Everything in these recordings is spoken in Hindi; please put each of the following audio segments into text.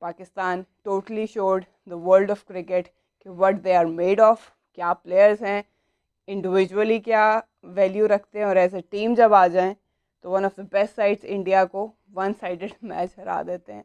Pakistan totally showed the world of cricket कि what they are made of क्या प्लेयर्स हैं इंडिविजुअली क्या वैल्यू रखते हैं और एज ए टीम जब आ जाएं तो one of the best sides India को वन साइडेड मैच हरा देते हैं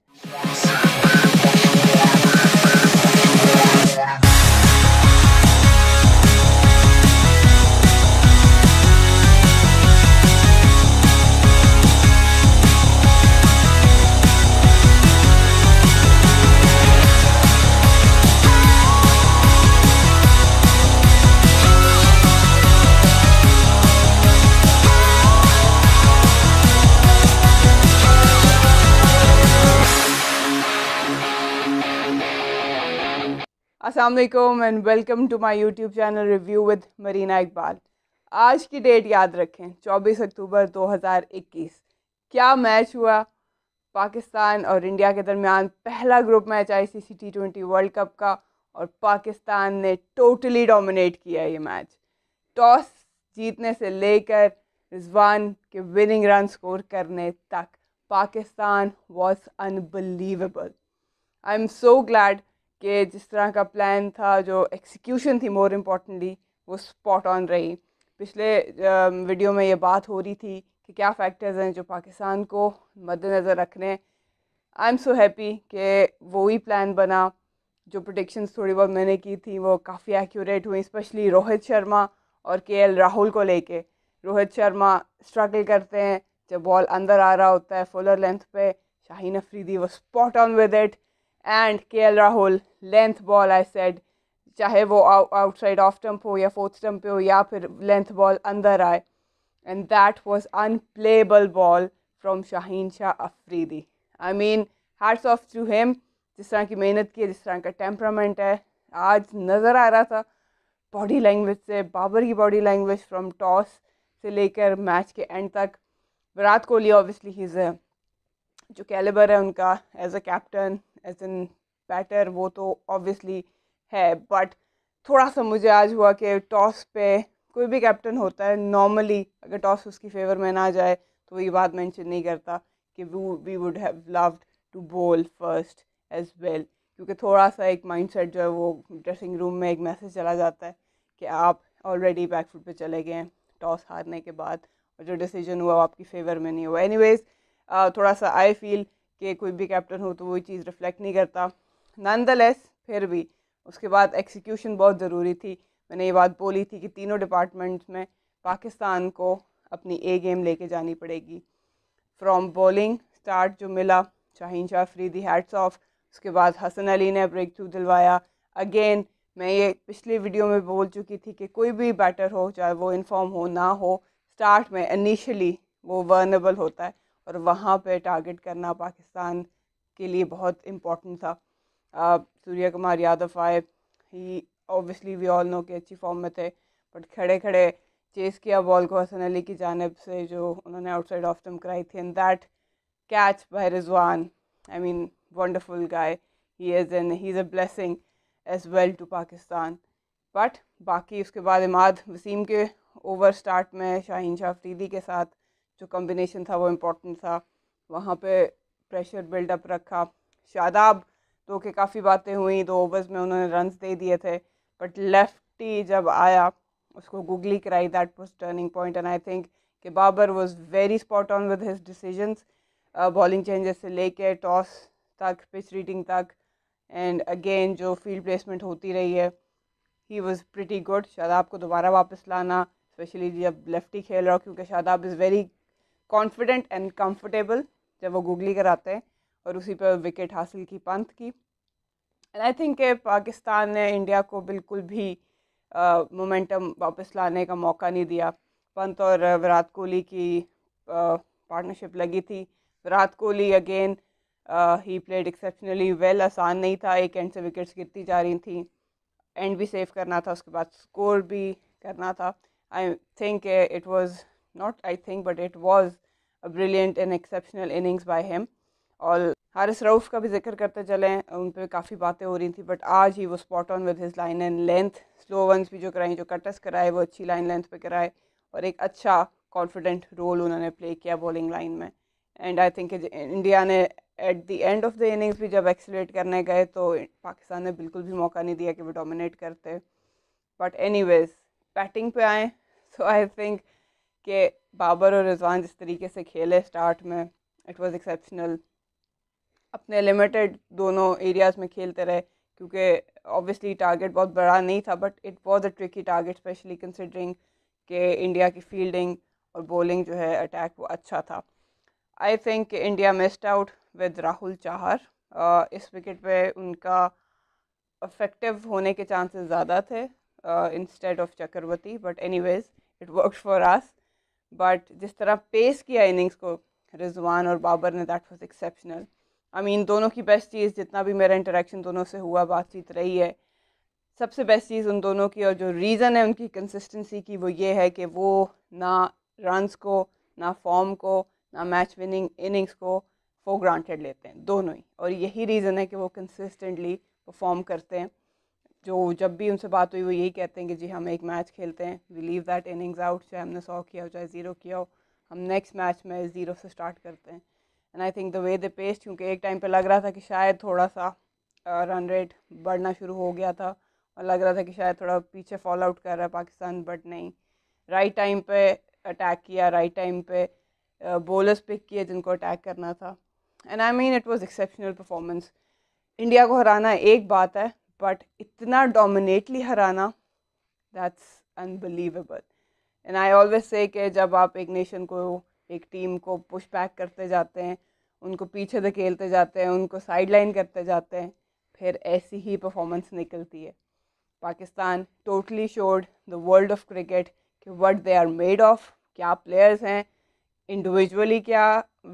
असलम and welcome to my YouTube channel review with Marina Iqbal आज की डेट याद रखें 24 अक्टूबर 2021 क्या मैच हुआ पाकिस्तान और इंडिया के दरमियान पहला group match I C T twenty world cup का और पाकिस्तान ने टोटली डोमिनेट किया ये मैच टॉस जीतने से लेकर रिजवान के विनिंग रन स्कोर करने तक Pakistan was unbelievable I am so glad कि जिस तरह का प्लान था जो एक्सिक्यूशन थी मोर इम्पॉर्टेंटली वो स्पॉट ऑन रही पिछले वीडियो में ये बात हो रही थी कि क्या फैक्टर्स हैं जो पाकिस्तान को मद्दनज़र रखने आई एम सो हैप्पी कि वो ही प्लान बना जो प्रोडिक्शन थोड़ी बहुत मैंने की थी वो काफ़ी एक्यूरेट हुई स्पेशली रोहित शर्मा और के राहुल को लेके रोहित शर्मा स्ट्रगल करते हैं जब बॉल अंदर आ रहा होता है फुलर लेंथ पे शाहीन अफरीदी वो spot on with it and K L Rahul length ball I said चाहे वो आउटसाइड ऑफ स्टम्प हो या फोर्थ स्टम्प हो या फिर लेंथ बॉल अंदर आए and that was unplayable ball from Shaheen Shah Afridi I mean hats off to him जिस तरह की मेहनत की है जिस तरह का टेम्परामेंट है आज नज़र आ रहा था बॉडी लैंग्वेज से बाबर की बॉडी लैंग्वेज फ्रॉम टॉस से लेकर मैच के एंड तक विराट कोहली ऑब्वियसली ही जो कैलेबर है उनका as a captain as an batter वो तो ऑब्वियसली है बट थोड़ा सा मुझे आज हुआ कि टॉस पे कोई भी कैप्टन होता है नॉर्मली अगर टॉस उसकी फेवर में ना जाए तो ये बात मेंशन नहीं करता कि वो we would have loved to bowl first as well क्योंकि थोड़ा सा एक माइंडसेट जो है वो ड्रेसिंग रूम में एक मैसेज चला जाता है कि आप ऑलरेडी बैकफुट पे चले गए हैं टॉस हारने के बाद और जो डिसीजन हुआ वो आपकी फेवर में नहीं हुआ एनीवेज uh, थोड़ा सा आई फील कि कोई भी कैप्टन हो तो वही चीज़ रिफ्लेक्ट नहीं करता नंद फिर भी उसके बाद एक्सिक्यूशन बहुत ज़रूरी थी मैंने ये बात बोली थी कि तीनों डिपार्टमेंट्स में पाकिस्तान को अपनी ए गेम लेके जानी पड़ेगी फ्रॉम बॉलिंग स्टार्ट जो मिला Shaheen Shah the hats off उसके बाद हसन अली ने ब्रेक थ्रू दिलवाया अगेन मैं ये पिछली वीडियो में बोल चुकी थी कि कोई भी बैटर हो चाहे वो इनफॉर्म हो ना हो स्टार्ट में इनिशियली वो वर्नेबल होता है और वहाँ पे टारगेट करना पाकिस्तान के लिए बहुत इम्पोर्टेंट था सूर्य कुमार यादव आए he obviously we all know के अच्छी फॉर्म में थे बट खड़े खड़े चेस किया बॉल को हसन अली की जानब से जो उन्होंने आउटसाइड ऑफ दम कराई थी and that catch by Rizwan I mean wonderful guy he is an he is a blessing as well to Pakistan but बाकी उसके बाद इमाद वसीम के ओवर स्टार्ट में शाहिन शाह के साथ जो कॉम्बिनेशन था वो इम्पोर्टेंट था वहाँ पे प्रेशर बिल्डअप रखा शादाब तो के काफ़ी बातें हुई दो ओवर्स में उन्होंने रन दे दिए थे बट लेफ्टी जब आया उसको गुगली कराई that was turning point and I think कि Babar was very spot on with his decisions bowling changes से लेके टॉस तक पिच रीडिंग तक एंड अगेन जो फील्ड प्लेसमेंट होती रही है he was pretty good Shadab को दोबारा वापस लाना स्पेशली जब लेफ्टी खेल रहा हो क्योंकि Shadab is very confident and comfortable जब वो गूगली कराते हैं और उसी पर विकेट हासिल की पंत की एंड आई थिंक पाकिस्तान ने इंडिया को बिल्कुल भी मोमेंटम uh, वापस लाने का मौका नहीं दिया पंत और विराट कोहली की पार्टनरशिप uh, लगी थी Virat Kohli again he played exceptionally well आसान नहीं था एक एंड से विकेट्स गिरती जा रही थी एंड भी सेव करना था उसके बाद स्कोर भी करना था I think it was not I think, but it was a brilliant and exceptional innings by him. और हारिस रऊफ का भी जिक्र करते चले उन पर काफ़ी बातें हो रही थी बट आज ही वो spot on with his line and length slow ones भी जो कराएं जो कटस कराए वो अच्छी लाइन लेंथ पे कराए और एक अच्छा कॉन्फिडेंट रोल उन्होंने प्ले किया बॉलिंग लाइन में एंड आई थिंक इंडिया ने at the end of the innings भी जब एक्सीट करने गए तो पाकिस्तान ने बिल्कुल भी मौका नहीं दिया कि वो डोमिनेट करते बट एनी वेज बैटिंग पे आएँ सो आई थिंक कि बाबर और रिजवान जिस तरीके से खेले स्टार्ट में इट वाज एक्सेप्शनल अपने लिमिटेड दोनों एरियाज़ में खेलते रहे क्योंकि ऑब्वियसली टारगेट बहुत बड़ा नहीं था but it was a tricky target specially considering के इंडिया की फील्डिंग और बॉलिंग जो है अटैक वो अच्छा था I think India missed out with Rahul Chahar uh, इस विकेट पे उनका अफेक्टिव होने के चांसेस ज़्यादा थे instead of Chakravarthy but anyways it work for us but जिस तरह पेस किया इनिंग्स को रिजवान और बाबर ने that was exceptional I mean दोनों की बेस्ट चीज़ जितना भी मेरा इंटरेक्शन दोनों से हुआ बातचीत रही है सबसे बेस्ट चीज़ उन दोनों की और जो रीज़न है उनकी कंसिस्टेंसी की वो ये है कि वो ना रन्स को ना फॉर्म को ना मैच विनिंग इनिंग्स को फॉर ग्रांटेड लेते हैं दोनों ही और यही रीज़न है कि वो कंसिस्टेंटली परफॉर्म करते हैं जो जब भी उनसे बात हुई वो यही कहते हैं कि जी हम एक मैच खेलते हैं लीव दैट इनिंग्स आउट चाहे हमने सौ किया हो चाहे ज़ीरो किया हो हम नेक्स्ट मैच में ज़ीरो से स्टार्ट करते हैं and I think the way the paced क्योंकि एक टाइम पे लग रहा था कि शायद थोड़ा सा रन रेट बढ़ना शुरू हो गया था और लग रहा था कि शायद थोड़ा पीछे फॉल आउट कर रहा है पाकिस्तान बट नहीं राइट टाइम पे अटैक किया राइट टाइम पे बॉलर्स पिक किए जिनको अटैक करना था and I mean it was exceptional performance India को हराना एक बात है बट इतना डोमिनेटली हराना that's unbelievable and I always say कि जब आप एक नेशन को एक टीम को पुश बैक करते जाते हैं उनको पीछे धकेलते जाते हैं उनको साइड लाइन करते जाते हैं फिर ऐसी ही परफॉर्मेंस निकलती है Pakistan totally showed the world of cricket कि what they are made of क्या प्लेयर्स हैं इंडिविजुअली क्या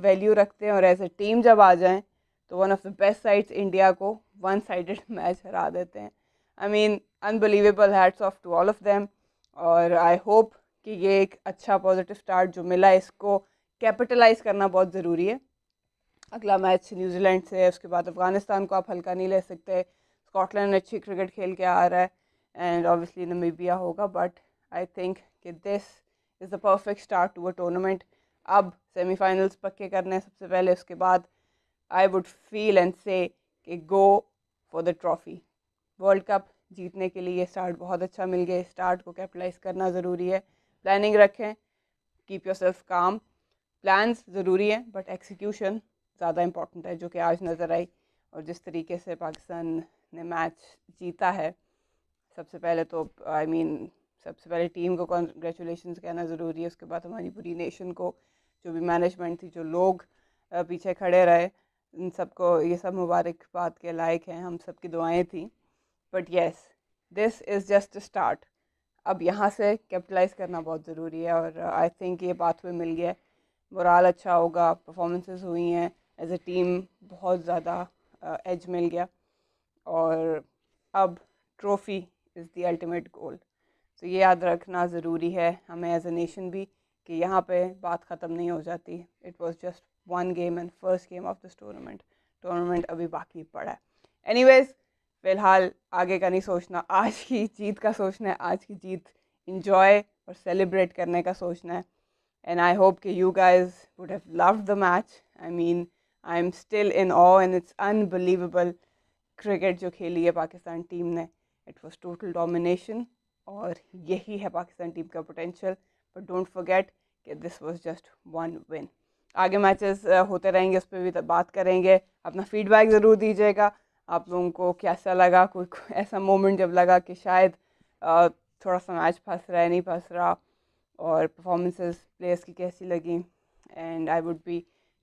वैल्यू रखते हैं और एज ए टीम जब आ जाएँ तो one of the best sides India को वन साइड मैच हरा देते हैं I mean unbelievable hats off to all of them और आई होप कि ये एक अच्छा पॉजिटिव स्टार्ट जो मिला इसको कैपिटलाइज करना बहुत ज़रूरी है अगला मैच न्यूजीलैंड से है उसके बाद अफ़गानिस्तान को आप हल्का नहीं ले सकते स्कॉटलैंड अच्छी क्रिकेट खेल के आ रहा है एंड ऑब्वियसली नमीबिया होगा बट आई थिंक कि this is the perfect start to a tournament अब सेमीफाइनल्स पक्के करने हैं सबसे पहले उसके बाद I would feel and say कि go for the trophy world cup जीतने के लिए स्टार्ट बहुत अच्छा मिल गया स्टार्ट को कैपिटलाइज करना ज़रूरी है प्लानिंग रखें keep yourself calm plans ज़रूरी हैं बट एक्सिक्यूशन ज़्यादा इम्पॉर्टेंट है जो कि आज नज़र आई और जिस तरीके से पाकिस्तान ने मैच जीता है सबसे पहले तो आई I मीन mean, सबसे पहले टीम को कॉन्ग्रेचुलेशन कहना ज़रूरी है उसके बाद हमारी पूरी नेशन को जो भी मैनेजमेंट थी जो लोग पीछे खड़े रहे इन सबको ये सब मुबारकबाद के लायक हैं हम सब की दुआएं थी but yes this is just start अब यहाँ से कैपिटलाइज करना बहुत ज़रूरी है और आई थिंक ये बात हुई मिल गया मोराल अच्छा होगा परफॉर्मेंसेस हुई हैं एज ए टीम बहुत ज़्यादा एज uh, मिल गया और अब trophy is the ultimate goal तो ये याद रखना ज़रूरी है हमें एज ए नेशन भी कि यहाँ पे बात ख़त्म नहीं हो जाती it was just one game and first game of this tournament tournament अभी बाकी पड़ा है एनीवेज फ़िलहाल आगे का नहीं सोचना आज की जीत का सोचना है आज की जीत इंजॉय और सेलिब्रेट करने का सोचना है एंड आई होप कि you guys would have loved the match I mean I am still in awe and it's unbelievable cricket जो खेली है पाकिस्तान टीम ने इट वॉज टोटल डोमिनेशन और यही है पाकिस्तान टीम का पोटेंशियल बट डोंट फॉरगेट कि this was just one win आगे मैचेस होते रहेंगे उस पर भी बात करेंगे अपना फीडबैक ज़रूर दीजिएगा आप लोगों को कैसा लगा कोई ऐसा मोमेंट जब लगा कि शायद थोड़ा सा मैच फंस रहा है नहीं फंस रहा और परफॉर्मेंसेस प्लेयर्स की कैसी लगी and I would be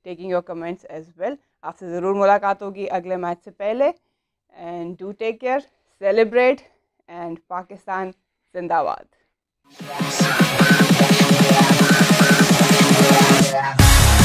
taking your comments as well आपसे ज़रूर मुलाकात होगी अगले मैच से पहले and do take care celebrate and Pakistan जिंदाबाद